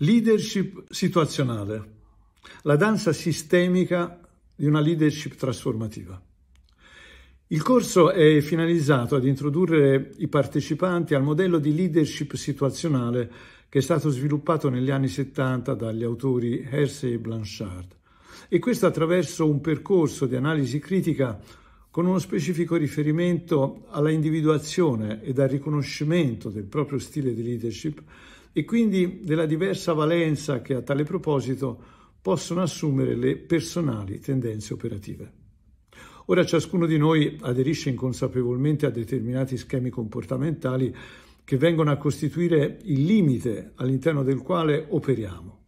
Leadership situazionale, la danza sistemica di una leadership trasformativa. Il corso è finalizzato ad introdurre i partecipanti al modello di leadership situazionale che è stato sviluppato negli anni 70 dagli autori Hersey e Blanchard, e questo attraverso un percorso di analisi critica con uno specifico riferimento alla individuazione ed al riconoscimento del proprio stile di leadership e quindi della diversa valenza che a tale proposito possono assumere le personali tendenze operative. Ora ciascuno di noi aderisce inconsapevolmente a determinati schemi comportamentali che vengono a costituire il limite all'interno del quale operiamo.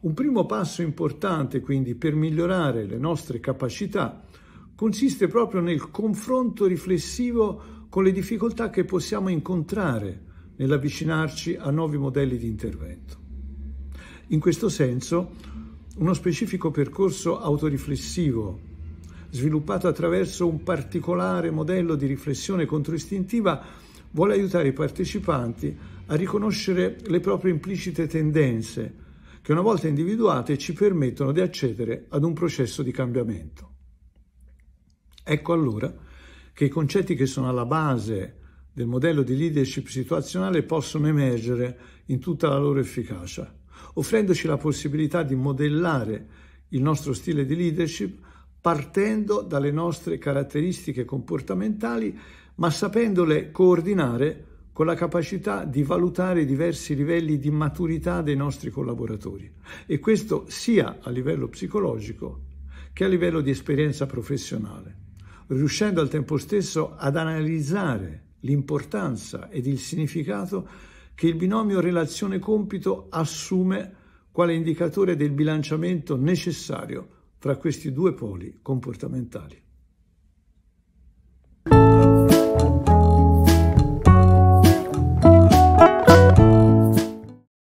Un primo passo importante quindi per migliorare le nostre capacità consiste proprio nel confronto riflessivo con le difficoltà che possiamo incontrare nell'avvicinarci a nuovi modelli di intervento. In questo senso, uno specifico percorso autoriflessivo, sviluppato attraverso un particolare modello di riflessione controistintiva, vuole aiutare i partecipanti a riconoscere le proprie implicite tendenze, che una volta individuate ci permettono di accedere ad un processo di cambiamento. Ecco allora che i concetti che sono alla base del modello di leadership situazionale possono emergere in tutta la loro efficacia, offrendoci la possibilità di modellare il nostro stile di leadership partendo dalle nostre caratteristiche comportamentali, ma sapendole coordinare con la capacità di valutare i diversi livelli di maturità dei nostri collaboratori. E questo sia a livello psicologico che a livello di esperienza professionale, riuscendo al tempo stesso ad analizzare l'importanza ed il significato che il binomio relazione-compito assume quale indicatore del bilanciamento necessario fra questi due poli comportamentali.